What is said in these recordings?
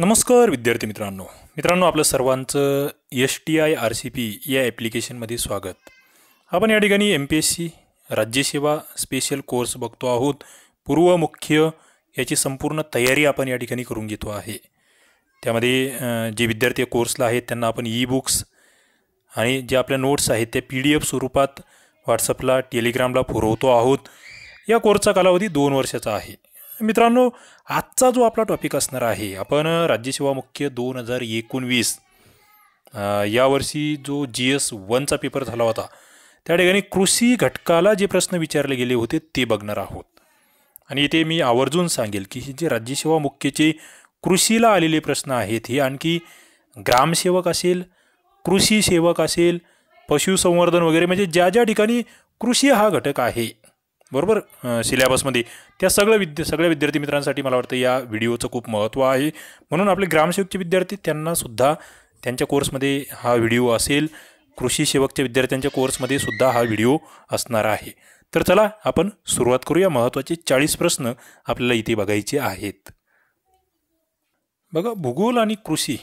नमस्कार विद्यार्थी मित्रांनो मित्रांनो आपलं सर्वांचं S T I R C P या ॲप्लिकेशनमध्ये स्वागत आपण या ठिकाणी M P S C Rajyaseva special course बघतो आहोत पूर्व मुख्य याची संपूर्ण तयारी आपण या ठिकाणी करून घेतो आहे त्यामध्ये जे विद्यार्थी कोर्सला आहेत त्यांना आपण ई बुक्स आणि जे आपल्या नोट्स आहेत त्या पी डी एफ स्वरूपात व्हॉट्सअपला टेलिग्रामला पुरवतो आहोत या कोर्सचा कालावधी दोन वर्षाचा आहे मित्रांनो आजचा जो आपला टॉपिक असणार आहे आपण राज्यसेवा मुख्य दोन हजार एकोणवीस यावर्षी जो जी एस वनचा पेपर झाला होता त्या ठिकाणी कृषी घटकाला जे प्रश्न विचारले गेले होते ते बघणार आहोत आणि इथे मी आवर्जून सांगेल की हे जे राज्यसेवा मुख्यचे कृषीला आलेले प्रश्न आहेत हे आणखी ग्रामसेवक असेल कृषी सेवक असेल पशुसंवर्धन वगैरे म्हणजे ज्या ज्या ठिकाणी कृषी हा घटक आहे बरोबर सिलेबसमध्ये त्या सगळ्या विद्या सगळ्या विद्यार्थी मित्रांसाठी मला वाटतं या व्हिडिओचं खूप महत्त्व आहे म्हणून आपले ग्रामसेवकचे विद्यार्थी त्यांनासुद्धा त्यांच्या कोर्समध्ये हा व्हिडिओ असेल कृषी सेवकच्या विद्यार्थ्यांच्या कोर्समध्ये सुद्धा हा व्हिडिओ असणार आहे तर चला आपण सुरुवात करूया महत्त्वाचे चाळीस प्रश्न आपल्याला इथे बघायचे आहेत बघा भूगोल आणि कृषी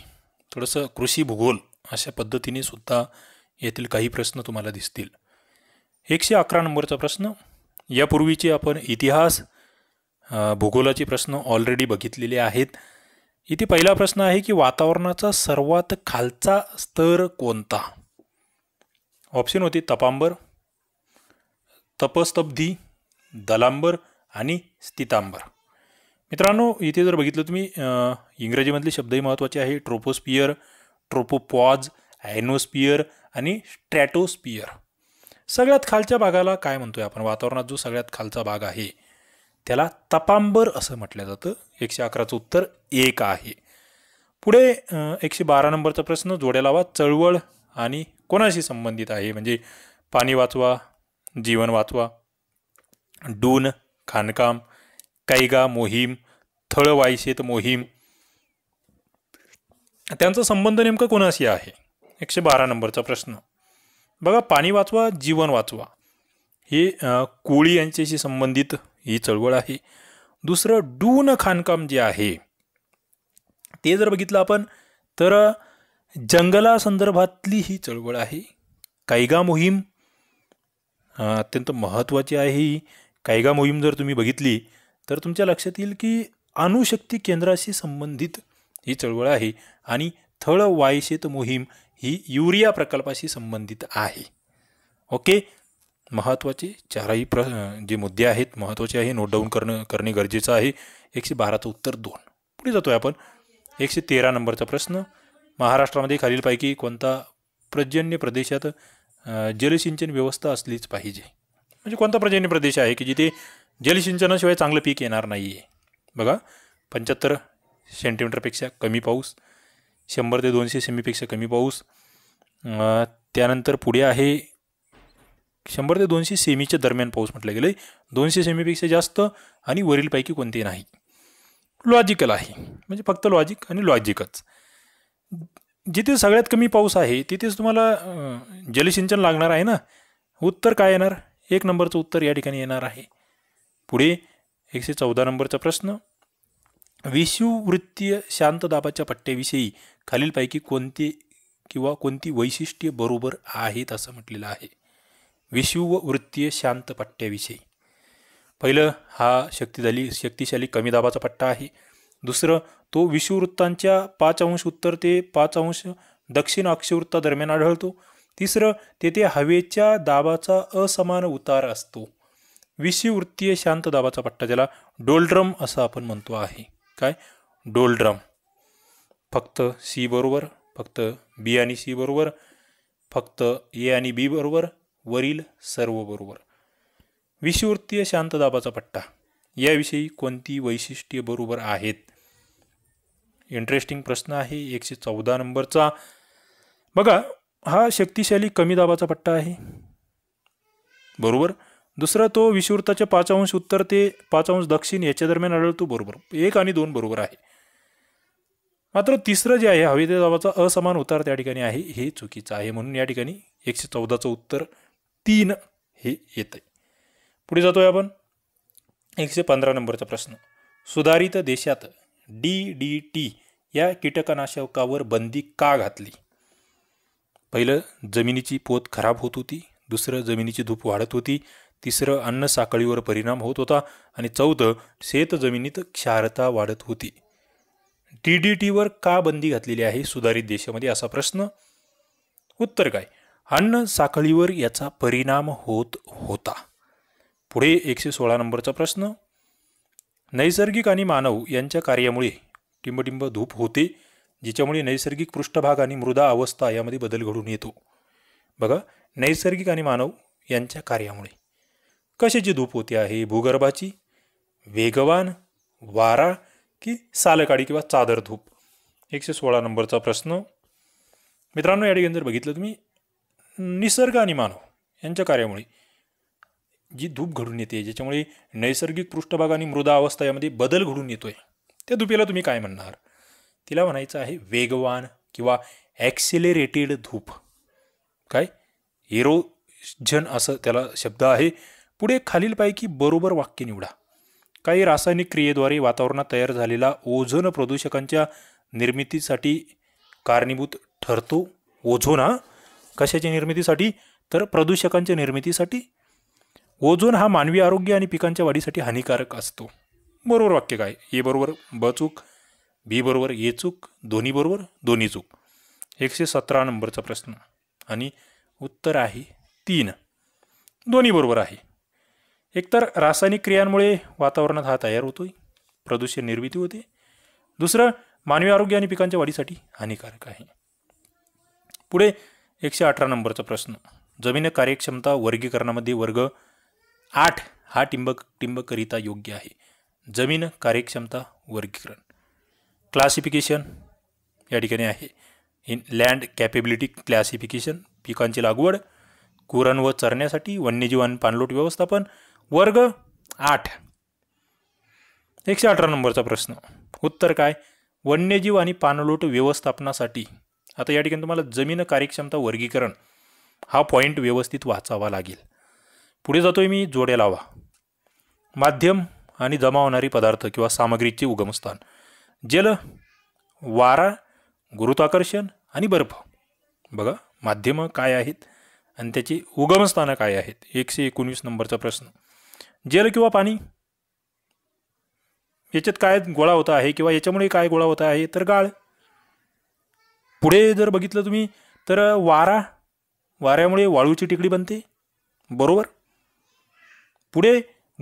थोडंसं कृषी भूगोल अशा पद्धतीने सुद्धा येथील काही प्रश्न तुम्हाला दिसतील एकशे अकरा नंबरचा प्रश्न यापूर्वीचे आपण इतिहास भूगोलाचे प्रश्न ऑलरेडी बघितलेले आहेत इथे पहिला प्रश्न आहे की वातावरणाचा सर्वात खालचा स्तर कोणता ऑप्शन होते तपांबर तपस्तब्धी दलांबर आणि स्थितांबर मित्रांनो इथे जर बघितलं तुम्ही इंग्रजीमधले शब्दही महत्त्वाचे आहे ट्रोपोस्पियर ट्रोपोपॉज ॲनोस्पियर आणि स्ट्रॅटोस्पियर सगळ्यात खालच्या भागाला काय म्हणतोय आपण वातावरणात जो सगळ्यात खालचा भाग आहे त्याला तपांबर असं म्हटलं जातं एकशे अकराचं उत्तर एक आहे पुढे एकशे बारा नंबरचा प्रश्न जोड्या लावा चळवळ आणि कोणाशी संबंधित आहे म्हणजे पाणी वाचवा जीवन वाचवा डून खाणकाम कैगा मोहीम थळवायशेत मोहीम त्यांचा संबंध नेमका कोणाशी आहे एकशे बारा नंबरचा प्रश्न बघा पाणी वाचवा जीवन वाचवा हे कोळी यांच्याशी संबंधित ही चळवळ आहे दुसरं डून खाणकाम जे आहे ते जर बघितलं आपण तर जंगलासंदर्भातली ही चळवळ आहे कायगा मोहीम अत्यंत महत्त्वाची आहे ही कायगा मोहीम जर तुम्ही बघितली तर तुमच्या लक्षात येईल की अणुशक्ती केंद्राशी संबंधित ही चळवळ आहे आणि थळ वायशेत मोहीम ही युरिया प्रकल्पाशी संबंधित आहे ओके महत्त्वाचे चारही प्र जे मुद्दे आहेत महत्त्वाचे आहे नोट डाऊन करणं करणे गरजेचं आहे एकशे बाराचं उत्तर दोन पुढे जातो आहे आपण एकशे तेरा नंबरचा प्रश्न महाराष्ट्रामध्ये खालीलपैकी कोणता पर्जन्य प्रदेशात जलसिंचन व्यवस्था असलीच पाहिजे म्हणजे कोणता पर्जन्य प्रदेश आहे की जिथे जलसिंचनाशिवाय चांगलं पीक येणार नाही आहे बघा पंच्याहत्तर सेंटीमीटरपेक्षा कमी पाऊस शंभर ते दोनशे सेमीपेक्षा कमी पाऊस त्यानंतर पुढे आहे शंभर ते दोनशे सेमीच्या दरम्यान पाऊस म्हटलं गेलं आहे दोनशे सेमीपेक्षा जास्त आणि वरीलपैकी कोणते नाही लॉजिकल आहे म्हणजे फक्त लॉजिक आणि लॉजिकच जिथे सगळ्यात कमी पाऊस आहे तिथेच तुम्हाला जलसिंचन लागणार आहे ना उत्तर काय येणार एक नंबरचं उत्तर या ठिकाणी येणार आहे पुढे एकशे चौदा नंबरचा प्रश्न विषुववृत्तीय शांत दाबाच्या पट्ट्याविषयी खालीलपैकी कोणते किंवा कोणती वैशिष्ट्ये बरोबर आहेत असं म्हटलेलं आहे विषुव वृत्तीय शांत पट्ट्याविषयी पहिलं हा शक्तिशाली शक्तिशाली कमी दाबाचा पट्टा आहे दुसरं तो विषुवृत्तांच्या पाच अंश उत्तर ते पाच अंश दक्षिण अक्षवृत्तादरम्यान आढळतो तिसरं तेथे हवेच्या दाबाचा असमान उतार असतो विषुवृत्तीय शांत दाबाचा पट्टा ज्याला डोलड्रम असं आपण म्हणतो आहे काय डोलड्रम फक्त सी बरोबर फक्त बी आणि सी बरोबर फक्त ए आणि बी बरोबर वरील सर्व बरोबर विषुवृत्तीय दाबाचा पट्टा याविषयी कोणती वैशिष्ट्ये बरोबर आहेत इंटरेस्टिंग प्रश्न आहे एकशे चौदा नंबरचा बघा हा शक्तिशाली कमी दाबाचा पट्टा आहे बरोबर दुसरा तो विषुवृत्ताच्या पाच अंश उत्तर ते पाच अंश दक्षिण याच्या दरम्यान आढळतो बरोबर एक आणि दोन बरोबर आहे मात्र तिसरं जे आहे हवेतील दाबाचा असमान उतार त्या ठिकाणी आहे हे चुकीचं आहे म्हणून या ठिकाणी एकशे चौदाचं उत्तर तीन हे येतं पुढे जातो आहे आपण एकशे पंधरा नंबरचा प्रश्न सुधारित देशात डी डी टी या कीटकनाशकावर बंदी का घातली पहिलं जमिनीची पोत खराब होत होती दुसरं जमिनीची धूप वाढत होती तिसरं अन्न साखळीवर परिणाम होत होता आणि चौथं शेत जमिनीत क्षारता वाढत होती डी डी टीवर का बंदी घातलेली आहे सुधारित देशामध्ये असा प्रश्न उत्तर काय अन्न साखळीवर याचा परिणाम होत होता पुढे एकशे सोळा नंबरचा प्रश्न नैसर्गिक आणि मानव यांच्या कार्यामुळे टिंबटिंब धूप होते ज्याच्यामुळे नैसर्गिक पृष्ठभाग आणि मृदा अवस्था यामध्ये बदल घडून येतो बघा नैसर्गिक आणि मानव यांच्या कार्यामुळे कशाची धूप होते आहे भूगर्भाची वेगवान वारा की सालकाडी किंवा चादर धूप एकशे सोळा नंबरचा प्रश्न मित्रांनो या ठिकाणी जर बघितलं तुम्ही निसर्ग आणि मानव यांच्या कार्यामुळे जी धूप घडून येते ज्याच्यामुळे नैसर्गिक पृष्ठभाग आणि मृदा अवस्था यामध्ये बदल घडून येतोय त्या धुपेला तुम्ही काय म्हणणार तिला म्हणायचं आहे वेगवान किंवा ॲक्सिलेरेटेड धूप काय हिरोजन असं त्याला शब्द आहे पुढे खालीलपैकी बरोबर वाक्य निवडा काही रासायनिक क्रियेद्वारे वातावरणात तयार झालेला ओझोन प्रदूषकांच्या निर्मितीसाठी कारणीभूत ठरतो ओझोन हा कशाच्या निर्मितीसाठी तर प्रदूषकांच्या निर्मितीसाठी ओझोन हा मानवी आरोग्य आणि पिकांच्या वाढीसाठी हानिकारक असतो बरोबर वाक्य काय ए बरोबर ब चूक बी बरोबर ए चूक दोन्ही बरोबर दोन्ही चूक एकशे सतरा नंबरचा प्रश्न आणि उत्तर आहे तीन दोन्ही बरोबर आहे एकतर रासायनिक क्रियांमुळे वातावरणात हा तयार होतोय प्रदूषण निर्मिती होते दुसरं मानवी आरोग्य आणि पिकांच्या वाढीसाठी हानिकारक आहे पुढे एकशे अठरा नंबरचा प्रश्न जमीन कार्यक्षमता वर्गीकरणामध्ये वर्ग आठ हा टिंबक टिंबकरिता योग्य आहे जमीन कार्यक्षमता वर्गीकरण क्लासिफिकेशन या ठिकाणी आहे इन लँड कॅपेबिलिटी क्लासिफिकेशन पिकांची लागवड कुरण व चरण्यासाठी वन्यजीवन पाणलोट व्यवस्थापन वर्ग आठ एकशे अठरा नंबरचा प्रश्न उत्तर काय वन्यजीव आणि पाणलोट व्यवस्थापनासाठी आता या ठिकाणी तुम्हाला जमीन कार्यक्षमता वर्गीकरण हा पॉईंट व्यवस्थित वाचावा लागेल पुढे जातोय मी जोड्या लावा माध्यम आणि जमा होणारी पदार्थ किंवा सामग्रीचे उगमस्थान जल वारा गुरुत्वाकर्षण आणि बर्फ बघा माध्यमं काय आहेत आणि त्याची उगमस्थानं काय आहेत एकशे एकोणवीस नंबरचा प्रश्न जल किंवा पाणी याच्यात काय गोळा होता आहे किंवा याच्यामुळे काय गोळा होत आहे तर गाळ पुढे जर बघितलं तुम्ही तर वारा वाऱ्यामुळे वाळूची टिकडी बनते बरोबर पुढे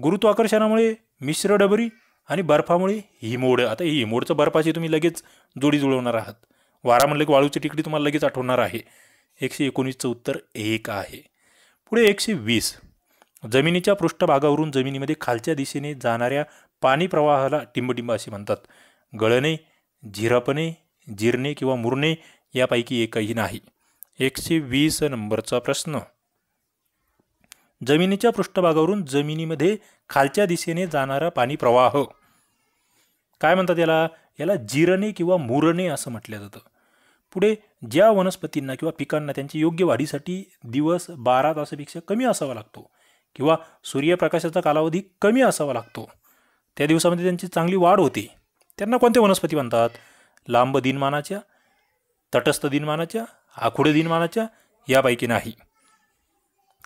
गुरुत्वाकर्षणामुळे मिश्र डबरी आणि बर्फामुळे हिमोड आता ही हिमोडचं बर्फाशी तुम्ही लगेच जोडी जुळवणार आहात वारा म्हणलं की वाळूची टिकडी तुम्हाला लगेच आठवणार आहे एकशे एकोणीसचं उत्तर एक आहे पुढे एकशे वीस जमिनीच्या पृष्ठभागावरून जमिनीमध्ये खालच्या दिशेने जाणाऱ्या पाणी प्रवाहाला टिंबटिंब असे म्हणतात गळणे झिरापणे जिरणे किंवा मुरणे यापैकी एकही नाही एकशे वीस नंबरचा प्रश्न जमिनीच्या पृष्ठभागावरून जमिनीमध्ये खालच्या दिशेने जाणारा पाणी प्रवाह काय म्हणतात याला याला जिरणे किंवा मुरणे असं म्हटलं जातं पुढे ज्या वनस्पतींना किंवा पिकांना त्यांची योग्य वाढीसाठी दिवस बारा तासापेक्षा कमी असावा लागतो किंवा सूर्यप्रकाशाचा कालावधी कमी असावा लागतो त्या दिवसामध्ये त्यांची चांगली वाढ होते त्यांना कोणत्या वनस्पती म्हणतात लांब दिनमानाच्या तटस्थ दिनमानाच्या आखुडे दिनमानाच्या यापैकी नाही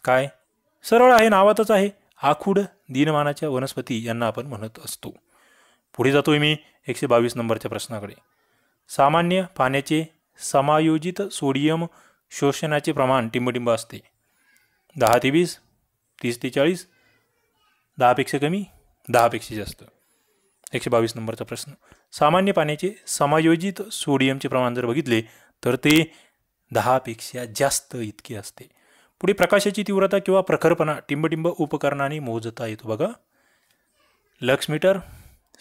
काय सरळ आहे नावातच आहे आखूड दिनमानाच्या वनस्पती यांना आपण म्हणत असतो पुढे जातोय मी एकशे बावीस नंबरच्या प्रश्नाकडे सामान्य पाण्याचे समायोजित सोडियम शोषणाचे प्रमाण टिंबटिंब असते दहा ते वीस तीस ते चाळीस दहापेक्षा कमी दहापेक्षा जास्त एकशे बावीस नंबरचा प्रश्न सामान्य पाण्याचे समायोजित सोडियमचे प्रमाण जर बघितले तर ते दहापेक्षा जास्त इतके असते पुढे प्रकाशाची तीव्रता किंवा प्रखरपणा टिंबटिंब उपकरणाने मोजता येतो बघा lux meter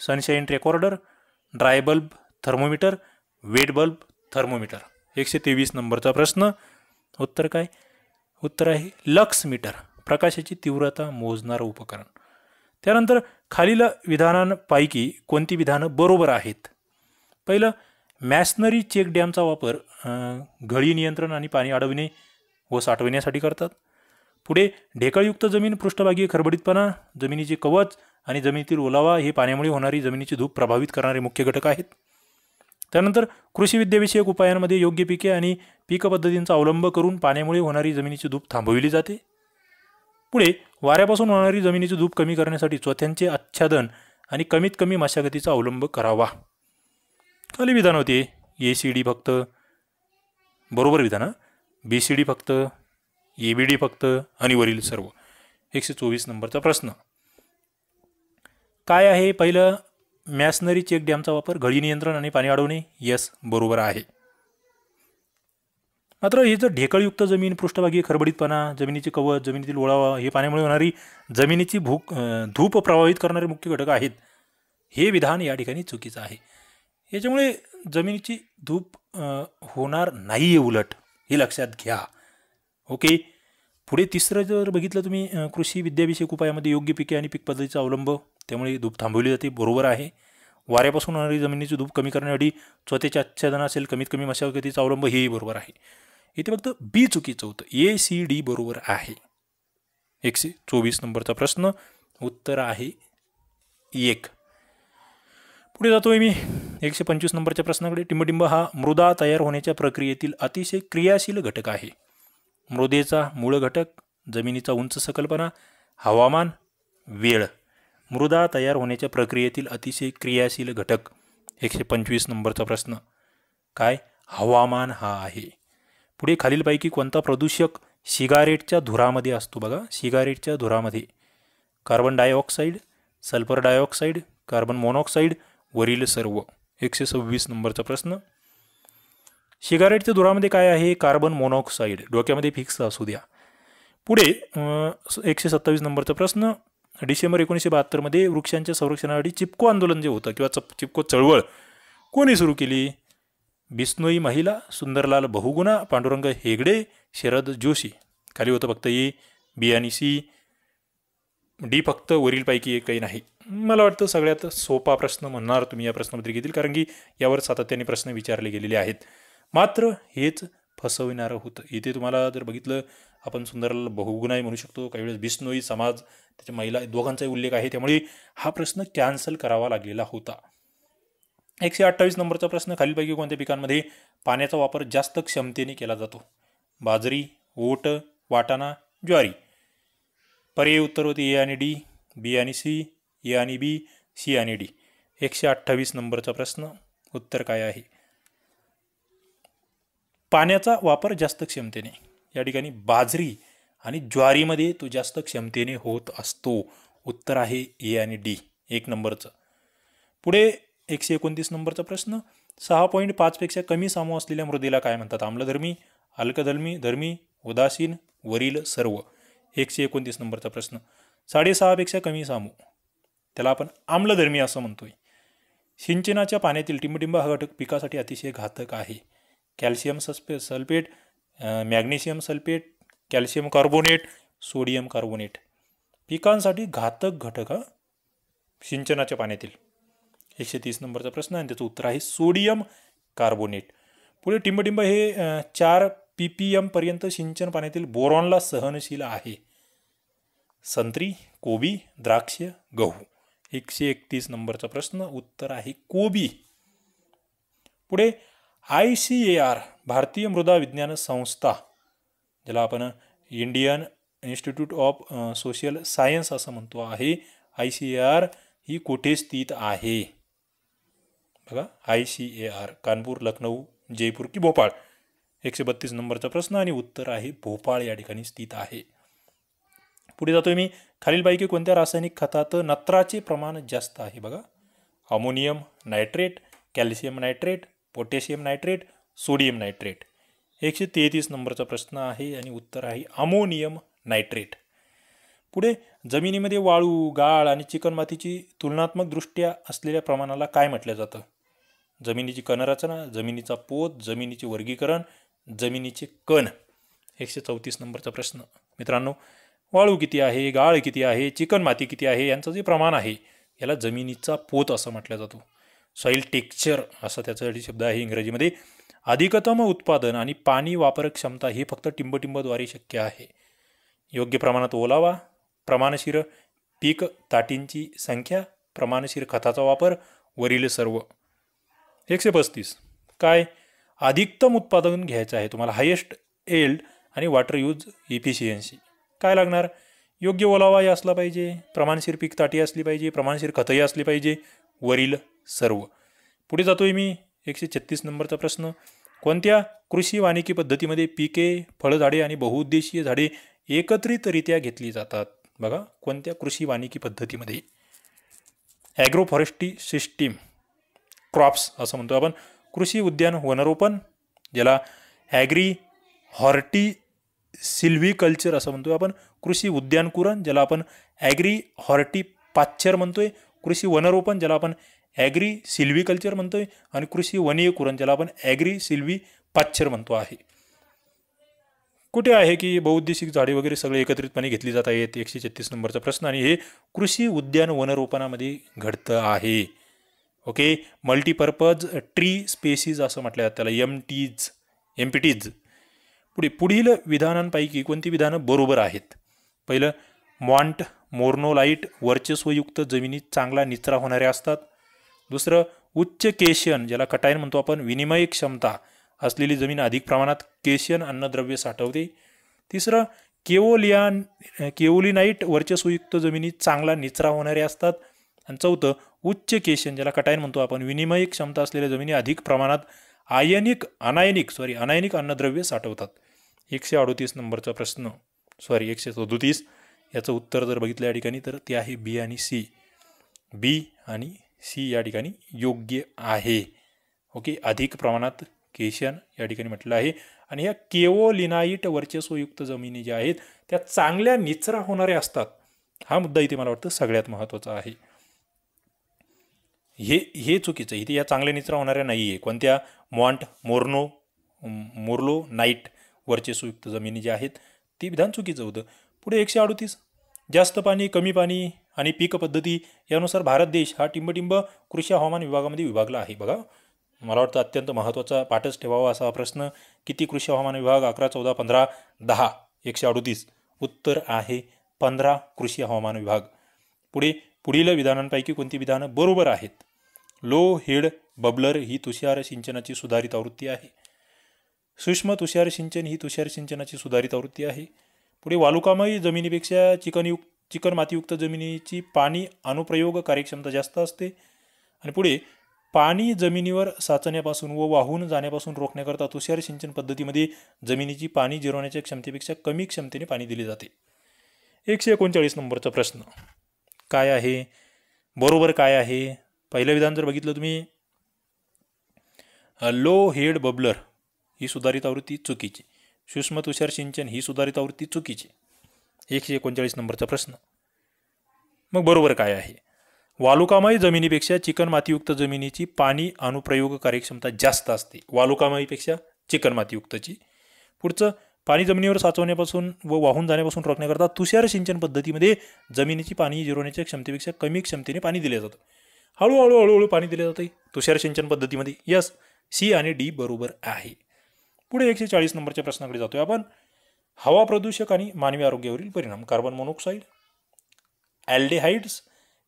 sunshine recorder dry bulb thermometer wet bulb thermometer एकशे तेवीस नंबरचा प्रश्न उत्तर काय उत्तर आहे लक्स मीटर प्रकाशाची तीव्रता मोजणारं उपकरण त्यानंतर खालील विधानांपैकी कोणती विधानं बरोबर आहेत पहिलं मॅसनरी चेक डॅमचा वापर घळी नियंत्रण आणि पाणी अडविणे व साठविण्यासाठी करतात पुढे ढेकळयुक्त जमीन पृष्ठभागीय खरबडीतपणा जमिनीचे कवच आणि जमिनीतील ओलावा हे पाण्यामुळे होणारी जमिनीची धूप प्रभावित करणारे मुख्य घटक आहेत त्यानंतर कृषी विद्याविषयक उपायांमध्ये योग्य पिके आणि पीक पद्धतींचा अवलंब करून पाण्यामुळे होणारी जमिनीची धूप थांबविली जाते पुढे वाऱ्यापासून होणारी जमिनीची धूप कमी करण्यासाठी चोथ्यांचे आच्छादन आणि कमीत कमी मशागतीचा अवलंब करावा खाली विधान होते ए सी डी फक्त बरोबर विधान बी सी डी फक्त ए बी डी फक्त आणि वरील सर्व एकशे चोवीस नंबरचा प्रश्न काय आहे पहिलं मॅसनरी चेक डॅमचा वापर घडी नियंत्रण आणि पाणी अडवणे यस बरोबर आहे मात्र हे जर ढेकळयुक्त जमीन पृष्ठभागी खरबडीतपणा जमिनीची कवच जमिनीतील ओळावा हे पाण्यामुळे होणारी जमिनीची भूक धूप प्रभावित करणारे मुख्य घटक आहेत हे विधान या ठिकाणी चुकीचं आहे याच्यामुळे जमिनीची धूप होणार नाही आहे उलट हे लक्षात घ्या ओके पुढे तिसरं जर बघितलं तुम्ही कृषी विद्याभिषेक उपायामध्ये योग्य पिके आणि पीक पद्धतीचा अवलंब त्यामुळे धूप थांबवली जाते बरोबर आहे वाऱ्यापासून होणारी जमिनीची धूप कमी करण्यासाठी स्वतःच्या आच्छादन असेल कमीत कमी मशागतीचा अवलंब हेही बरोबर आहे इथे फक्त बी चुकीचं होतं ए सी डी बरोबर आहे एकशे चोवीस नंबरचा प्रश्न उत्तर आहे एक पुढे जातोय मी एकशे पंचवीस नंबरच्या प्रश्नाकडे टिंबटिंब हा मृदा तयार होण्याच्या प्रक्रियेतील अतिशय क्रियाशील घटक आहे मृदेचा मूळ घटक जमिनीचा उंच सकल्पना हवामान वेळ मृदा तयार होण्याच्या प्रक्रियेतील अतिशय क्रियाशील घटक एकशे पंचवीस नंबरचा प्रश्न काय हवामान हा आहे पुढे खालीलपैकी कोणता प्रदूषक सिगारेटच्या धुरामध्ये असतो बघा सिगारेटच्या धुरामध्ये carbon dioxide sulphur dioxide carbon monoxide वरील सर्व एकशे सव्वीस नंबरचा प्रश्न सिगारेटच्या धुरामध्ये काय आहे कार्बन मोनॉक्साईड डोक्यामध्ये फिक्स असू द्या पुढे एकशे सत्तावीस नंबरचा प्रश्न डिसेंबर एकोणीसशे बहात्तरमध्ये वृक्षांच्या संरक्षणासाठी चिपको आंदोलन जे होतं किंवा चिपको चळवळ कोणी सुरू केली बिस्नोई महिला सुंदरलाल बहुगुणा पांडुरंग हेगडे शरद जोशी खाली होतं फक्त ए बी आणि सी डी फक्त वरीलपैकी काही नाही मला वाटतं सगळ्यात सोपा प्रश्न म्हणणार तुम्ही या घेतील कारण की यावर सातत्याने प्रश्न विचारले गेलेले आहेत मात्र हेच फसविणारं होतं इथे तुम्हाला जर बघितलं आपण सुंदरलाल बहुगुणाही म्हणू शकतो काही वेळेस बिस्नोई समाज त्याच्या महिला दोघांचाही उल्लेख आहे त्यामुळे हा प्रश्न कॅन्सल करावा लागलेला होता एकशे अठ्ठावीस नंबरचा प्रश्न खालीलपैकी कोणत्या पिकांमध्ये पाण्याचा वापर जास्त क्षमतेने केला जातो बाजरी ओट वाटाणा ज्वारी पर्याय उत्तर होते ए आणि डी बी आणि सी ए आणि बी सी आणि डी एकशे अठ्ठावीस नंबरचा प्रश्न उत्तर काय आहे पाण्याचा वापर जास्त क्षमतेने या ठिकाणी बाजरी आणि ज्वारीमध्ये तो जास्त क्षमतेने होत असतो उत्तर आहे ए आणि डी एक नंबरचं पुढे एकशे एकोणतीस नंबरचा प्रश्न सहा पॉईंट पाचपेक्षा कमी सामूह असलेल्या मृदेला काय म्हणतात आम्लधर्मी अल्कधर्मी धर्मी उदासीन वरील सर्व एकशे एकोणतीस नंबरचा प्रश्न साडेसहापेक्षा कमी सामू त्याला आपण आम्लधर्मी असं म्हणतोय सिंचनाच्या पाण्यातील टिंबटिंब हा घटक पिकासाठी अतिशय घातक आहे कॅल्शियम सस्पे sulphate magnesium sulphate calcium carbonate sodium carbonate पिकांसाठी घातक घटक हा सिंचनाच्या पाण्यातील एकशे तीस नंबरचा प्रश्न आणि त्याचं उत्तर आहे सोडियम कार्बोनेट पुढे टिंबटिंब हे चार पी पी एमपर्यंत सिंचन पाण्यातील बोरॉनला सहनशील आहे संत्री कोबी द्राक्ष गहू एकशे एकतीस नंबरचा प्रश्न उत्तर आहे कोबी पुढे आय सी ए आर भारतीय मृदा विज्ञान संस्था ज्याला आपण Indian Institute of Social Science असं म्हणतो आहे आय सी ए आर ही कुठे स्थित आहे बघा I C A R Kanpur Lucknow Jaipur की भोपाळ एकशे बत्तीस नंबरचा प्रश्न आणि उत्तर आहे भोपाळ या ठिकाणी स्थित आहे पुढे जातोय मी खालीलपैकी कोणत्या रासायनिक खतात नत्राचे प्रमाण जास्त आहे बघा ammonium nitrate calcium nitrate potassium nitrate sodium nitrate एकशे तेहतीस नंबरचा प्रश्न आहे आणि उत्तर आहे अमोनियम नायट्रेट पुढे जमिनीमध्ये वाळू गाळ आणि चिकणमातीची दृष्ट्या असलेल्या प्रमाणाला काय म्हटलं जातं जमिनीची कणरचना जमिनीचा पोत जमिनीचे वर्गीकरण जमिनीचे कण एकशे चौतीस नंबरचा प्रश्न मित्रांनो वाळू किती आहे गाळ किती आहे चिकन माती किती आहे यांचं जे प्रमाण आहे याला जमिनीचा पोत असं म्हटलं जातो सॉईल टेक्स्चर असा त्याचा शब्द आहे इंग्रजीमध्ये अधिकतम उत्पादन आणि पाणी वापर क्षमता हे फक्त टिंबटिंबद्वारे शक्य आहे योग्य प्रमाणात ओलावा प्रमाणशीर पीक ताटींची संख्या प्रमाणशीर खताचा वापर वरील सर्व एकशे पस्तीस काय अधिकतम उत्पादन घ्यायचं आहे तुम्हाला हायेस्ट एल्ड आणि वॉटर यूज इफिशियन्सी काय लागणार योग्य या असला पाहिजे प्रमाणशीर पीक ताटी असली पाहिजे प्रमाणशीर खतही असली पाहिजे वरील सर्व पुढे जातोय मी एकशे छत्तीस नंबरचा प्रश्न कोणत्या कृषी वानिकी पद्धतीमध्ये पिके फळझाडे आणि बहुउद्देशीय झाडे एकत्रितरित्या घेतली जातात बघा कोणत्या कृषी वानिकी पद्धतीमध्ये ॲग्रोफॉरेस्ट्री सिस्टीम क्रॉप्स असं म्हणतो आपण कृषी उद्यान वनरोपण ज्याला ॲग्री हॉर्टी कल्चर असं म्हणतो आपण कृषी उद्यान कुरण ज्याला आपण ॲग्री हॉर्टी पाश्चर म्हणतोय कृषी वनरोपण ज्याला आपण ॲग्री सिल्व्हिकल्चर म्हणतोय आणि कृषी कुरण ज्याला आपण ॲग्री सिल्वी पाश्चर म्हणतो आहे कुठे आहे की बहुउद्देशिक झाडे वगैरे सगळे एकत्रितपणे घेतली जात आहेत एकशे छत्तीस नंबरचा प्रश्न आणि हे कृषी उद्यान वनरोपणामध्ये घडतं आहे ओके मल्टीपर्पज ट्री स्पेसीज असं म्हटलं जातं त्याला M Ts M P Ts पुढे पुढील विधानांपैकी कोणती विधानं बरोबर आहेत पहिलं मॉन्ट मोर्नोलाईट वर्चस्वयुक्त जमिनीत चांगला निचरा होणाऱ्या असतात दुसरं उच्च केशियन ज्याला कटायन म्हणतो आपण विनिमय क्षमता असलेली जमीन अधिक प्रमाणात केशियन अन्नद्रव्य साठवते तिसरं केओलियान केओलिनाईट वर्चस्वयुक्त जमिनीत चांगला निचरा होणारे असतात आणि चौथं उच्च केशन ज्याला कटायन म्हणतो आपण विनिमय क्षमता असलेल्या जमिनी अधिक प्रमाणात आयनिक अनायनिक सॉरी अनायनिक अन्नद्रव्य साठवतात एकशे अडोतीस नंबरचा प्रश्न सॉरी एकशे सदोतीस याचं उत्तर जर बघितलं या ठिकाणी तर ते आहे बी आणि सी बी आणि सी या ठिकाणी योग्य आहे ओके अधिक प्रमाणात केशन या ठिकाणी म्हटलं आहे आणि ह्या केओलिनाईट वर्चस्वयुक्त जमिनी ज्या आहेत त्या चांगल्या निचरा होणाऱ्या असतात हा मुद्दा इथे मला वाटतं सगळ्यात महत्त्वाचा आहे हे हे चुकीचं इथे या चांगल्या निचरा होणाऱ्या नाही आहे कोणत्या मॉन्ट मोर्नो मोर्लो नाईट सुयुक्त जमिनी जे आहेत ती विधान चुकीचं होतं पुढे एकशे अडुतीस जास्त पाणी कमी पाणी आणि पीक पद्धती यानुसार भारत देश हा टिंबटिंब कृषी हवामान विभागामध्ये विभागला आहे बघा मला वाटतं अत्यंत महत्त्वाचा पाठच ठेवावा असा प्रश्न किती कृषी हवामान विभाग अकरा चौदा पंधरा दहा एकशे अडुतीस उत्तर आहे पंधरा कृषी हवामान विभाग पुढे पुढील विधानांपैकी कोणती विधानं बरोबर आहेत लो हेड बबलर ही तुषार सिंचनाची सुधारित आवृत्ती आहे सूक्ष्म तुषार सिंचन ही तुषार सिंचनाची सुधारित आवृत्ती आहे पुढे वालुकामय जमिनीपेक्षा चिकनयुक्त चिकन मातीयुक्त जमिनीची पाणी अनुप्रयोग कार्यक्षमता जास्त असते आणि पुढे पाणी जमिनीवर साचण्यापासून व वाहून जाण्यापासून रोखण्याकरता तुषार सिंचन पद्धतीमध्ये जमिनीची पाणी जिरवण्याच्या क्षमतेपेक्षा कमी क्षमतेने पाणी दिले जाते एकशे एकोणचाळीस नंबरचा प्रश्न काय आहे बरोबर काय आहे पहिलं विधान जर बघितलं तुम्ही लो हेड बबलर ही सुधारित आवृत्ती चुकीची सुष्म तुषार सिंचन ही सुधारित आवृत्ती चुकीची एकशे एकोणचाळीस नंबरचा प्रश्न मग बरोबर काय आहे वालुकामय जमिनीपेक्षा चिकन मातीयुक्त जमिनीची पाणी अनुप्रयोग कार्यक्षमता जास्त असते वालुकामयीपेक्षा चिकन मातीयुक्तची पुढचं पाणी जमिनीवर साचवण्यापासून व वाहून जाण्यापासून रोखण्याकरता तुषार सिंचन पद्धतीमध्ये जमिनीची पाणी जिरवण्याच्या क्षमतेपेक्षा कमी क्षमतेने पाणी दिले जातं हळूहळू हळूहळू पाणी दिले जाते तुषार सिंचन पद्धतीमध्ये यस सी आणि डी बरोबर आहे पुढे एकशे चाळीस नंबरच्या प्रश्नाकडे जातोय आपण हवा प्रदूषक आणि मानवी आरोग्यावरील परिणाम carbon monoxide aldehydes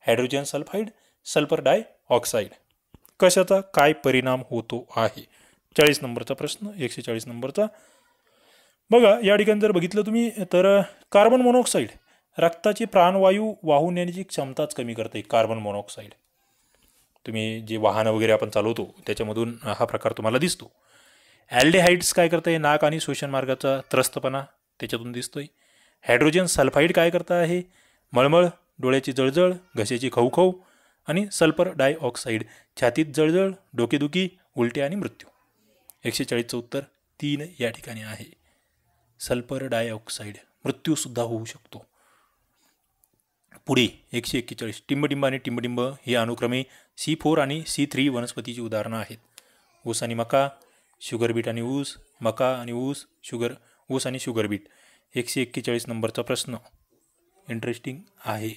hydrogen sulphide sulphur dioxide कशाचा काय परिणाम होतो आहे चाळीस नंबरचा प्रश्न एकशे चाळीस नंबरचा बघा या ठिकाणी जर बघितलं तुम्ही तर कार्बन मोनॉक्साईड रक्ताची प्राणवायू वाहून येण्याची क्षमताच कमी करते कार्बन मोनॉक्साईड तुम्ही जे वाहनं वगैरे आपण चालवतो त्याच्यामधून हा प्रकार तुम्हाला दिसतो ॲल्डेहाईड्स काय करतं आहे नाक आणि शोषण मार्गाचा त्रस्तपणा त्याच्यातून दिसतोय हायड्रोजन सल्फाईड काय करता आहे मळमळ डोळ्याची जळजळ घशाची खवखव आणि सल्फर डायऑक्साईड छातीत जळजळ डोकेदुखी उलटे आणि मृत्यू एकशे चाळीसचं उत्तर तीन या ठिकाणी आहे सल्फर डायऑक्साईड मृत्यूसुद्धा होऊ शकतो पुढे एकशे एक्केचाळीस टिंबडिंब आणि टिंबडिंब हे अनुक्रमे सी फोर आणि सी थ्री वनस्पतीची उदाहरणं आहेत ऊस आणि मका शुगरबीट आणि ऊस मका आणि ऊस शुगर ऊस आणि शुगरबीट एकशे एक्केचाळीस नंबरचा प्रश्न इंटरेस्टिंग आहे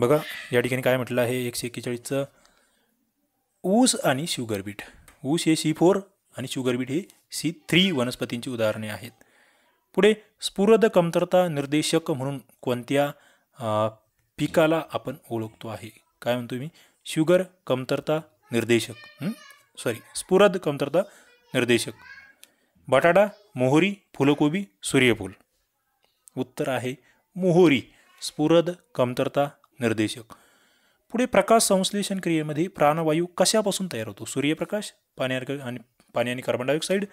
बघा या ठिकाणी काय म्हटलं आहे एकशे एक्केचाळीसचं ऊस आणि शुगरबीट ऊस हे सी फोर आणि शुगरबीट हे सी थ्री वनस्पतींची उदाहरणे आहेत पुढे स्फुरद कमतरता निर्देशक म्हणून कोणत्या पिकाला आपण ओळखतो आहे काय म्हणतो मी शुगर कमतरता निर्देशक सॉरी स्फुरद कमतरता निर्देशक बटाटा मोहरी फुलकोबी सूर्यफूल उत्तर आहे मोहरी स्फुरद कमतरता निर्देशक पुढे प्रकाश संश्लेषण क्रियेमध्ये प्राणवायू कशापासून तयार होतो सूर्यप्रकाश पाणी आणि पाणी आणि कार्बन डायऑक्साईड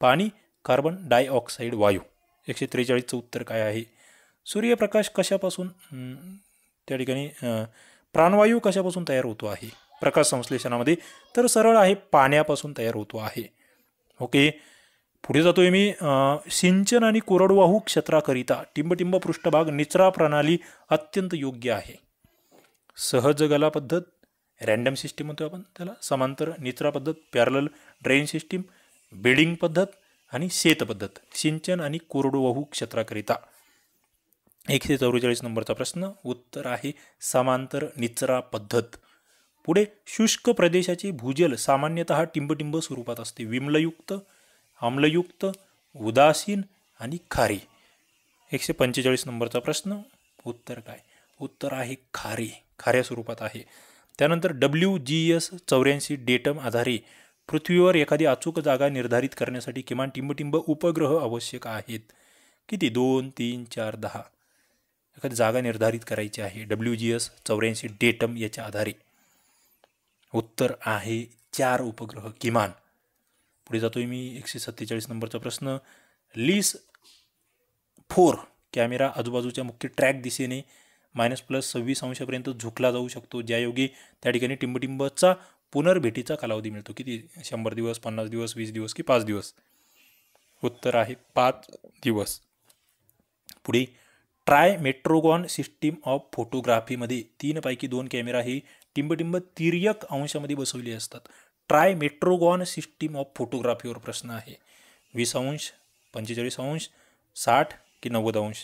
पाणी कार्बन डायऑक्साईड वायू एकशे त्रेचाळीसचं उत्तर काय आहे सूर्यप्रकाश कशापासून त्या ठिकाणी प्राणवायू कशापासून तयार होतो आहे प्रकाश संश्लेषणामध्ये तर सरळ आहे पाण्यापासून तयार होतो आहे ओके पुढे जातोय मी सिंचन आणि कोरडवाहू क्षेत्राकरिता टिंबटिंब पृष्ठभाग निचरा प्रणाली अत्यंत योग्य आहे सहज गला पद्धत रँडम सिस्टीम म्हणतो आपण त्याला समांतर निचरा पद्धत पॅरल ड्रेन सिस्टीम बिल्डिंग पद्धत आणि शेत पद्धत सिंचन आणि कोरडवाहू क्षेत्राकरिता एकशे चौवेचाळीस नंबरचा प्रश्न उत्तर आहे समांतर निचरा पद्धत पुढे शुष्क प्रदेशाचे भूजल सामान्यत टिंबटिंब स्वरूपात असते विमलयुक्त आम्लयुक्त उदासीन आणि खारी एकशे पंचेचाळीस नंबरचा प्रश्न उत्तर काय उत्तर आहे खारी खाऱ्या स्वरूपात आहे त्यानंतर डब्ल्यू जी एस चौऱ्याऐंशी डेटम आधारे पृथ्वीवर एखादी अचूक जागा निर्धारित करण्यासाठी किमान टिंबटिंब उपग्रह आवश्यक आहेत किती दोन तीन चार दहा एखादी जागा निर्धारित करायची आहे डब्ल्यू जी एस चौऱ्याऐंशी डेटम याच्या आधारे उत्तर आहे चार उपग्रह किमान पुढे जातोय मी एकशे सत्तेचाळीस नंबरचा प्रश्न लीस फोर कॅमेरा आजूबाजूच्या मुख्य ट्रॅक दिशेने मायनस प्लस सव्वीस अंशापर्यंत झुकला जाऊ शकतो ज्या ज्यायोगे त्या ठिकाणी टिंबटिंबचा पुनर्भेटीचा कालावधी मिळतो किती शंभर दिवस पन्नास दिवस वीस दिवस की पाच दिवस उत्तर आहे पाच दिवस पुढे ट्राय मेट्रोगॉन सिस्टीम ऑफ फोटोग्राफीमध्ये तीनपैकी दोन कॅमेरा हे टिंबटिंब तिर्यक अंशामध्ये बसवले असतात ट्राय मेट्रोगॉन सिस्टीम ऑफ फोटोग्राफीवर प्रश्न आहे वीस अंश पंचेचाळीस अंश साठ की नव्वद अंश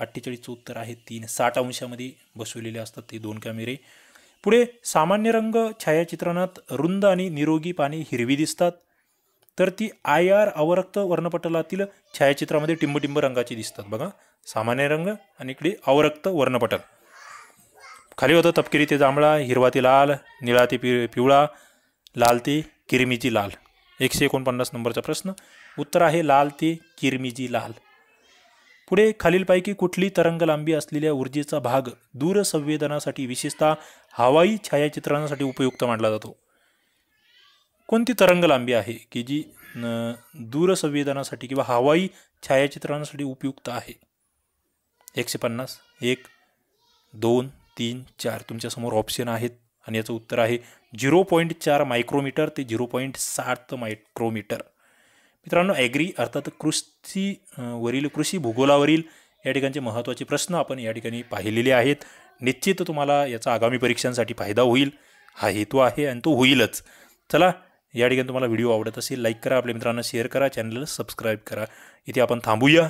अठ्ठेचाळीसचं उत्तर आहे तीन साठ अंशामध्ये बसवलेले असतात ते दोन कॅमेरे पुढे सामान्य रंग छायाचित्रणात रुंद आणि निरोगी पाने हिरवी दिसतात तर ती आय आर अवरक्त वर्णपटलातील छायाचित्रामध्ये टिंबटिंब रंगाची दिसतात बघा सामान्य रंग आणि इकडे अवरक्त वर्णपटल खाली होतं तपकिरी ते जांभळा हिरवा ते लाल निळा ते पि पिवळा लाल ते किरमिजी लाल एकशे एकोणपन्नास नंबरचा प्रश्न उत्तर आहे लाल ते किरमिजी लाल पुढे खालीलपैकी कुठली तरंग लांबी असलेल्या ऊर्जेचा भाग दूरसंवेदनासाठी विशेषतः हवाई छायाचित्रणासाठी उपयुक्त मानला जातो कोणती तरंग लांबी आहे की जी दूरसंवेदनासाठी किंवा हवाई छायाचित्रणासाठी उपयुक्त आहे एकशे पन्नास एक दोन तीन चार तुमच्यासमोर ऑप्शन आहेत आणि याचं उत्तर आहे झिरो पॉईंट चार मायक्रोमीटर ते झिरो पॉईंट सात मायक्रोमीटर मित्रांनो ॲग्री अर्थात कृषी वरील कृषी भूगोलावरील या ठिकाणचे महत्त्वाचे प्रश्न आपण या ठिकाणी पाहिलेले आहेत निश्चित तुम्हाला याचा आगामी परीक्षांसाठी फायदा होईल हा हेतू आहे आणि तो होईलच चला या ठिकाणी तुम्हाला व्हिडिओ आवडत असेल लाईक करा आपल्या मित्रांना शेअर करा चॅनलला सबस्क्राईब करा इथे आपण थांबूया